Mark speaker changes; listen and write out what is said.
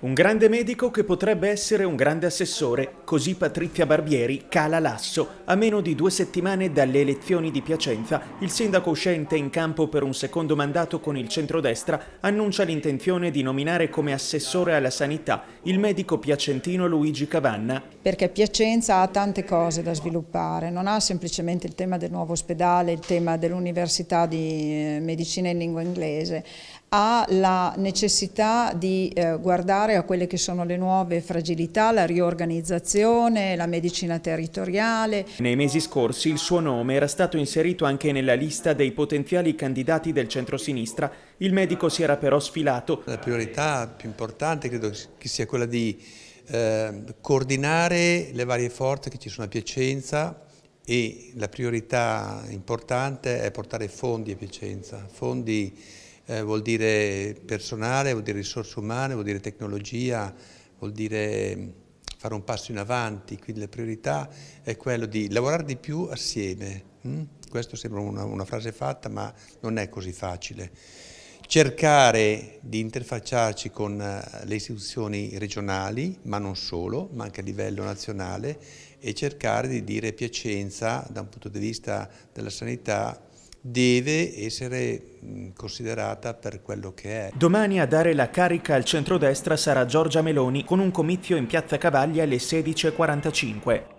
Speaker 1: Un grande medico che potrebbe essere un grande assessore, così Patrizia Barbieri cala l'asso. A meno di due settimane dalle elezioni di Piacenza, il sindaco uscente in campo per un secondo mandato con il centrodestra annuncia l'intenzione di nominare come assessore alla sanità il medico piacentino Luigi Cavanna.
Speaker 2: Perché Piacenza ha tante cose da sviluppare, non ha semplicemente il tema del nuovo ospedale, il tema dell'università di eh, medicina in lingua inglese, ha la necessità di eh, guardare a quelle che sono le nuove fragilità, la riorganizzazione, la medicina territoriale.
Speaker 1: Nei mesi scorsi il suo nome era stato inserito anche nella lista dei potenziali
Speaker 3: candidati del centrosinistra. Il medico si era però sfilato. La priorità più importante credo che sia quella di eh, coordinare le varie forze che ci sono a Piacenza e la priorità importante è portare fondi a Piacenza, fondi eh, vuol dire personale, vuol dire risorse umane, vuol dire tecnologia, vuol dire mm, fare un passo in avanti, quindi la priorità è quello di lavorare di più assieme. Mm? Questo sembra una, una frase fatta, ma non è così facile cercare di interfacciarci con eh, le istituzioni regionali, ma non solo, ma anche a livello nazionale, e cercare di dire Piacenza, da un punto di vista della sanità, deve essere mm, considerata per quello che è.
Speaker 1: Domani a dare la carica al centrodestra sarà Giorgia Meloni con un comizio in Piazza Cavaglia alle 16.45.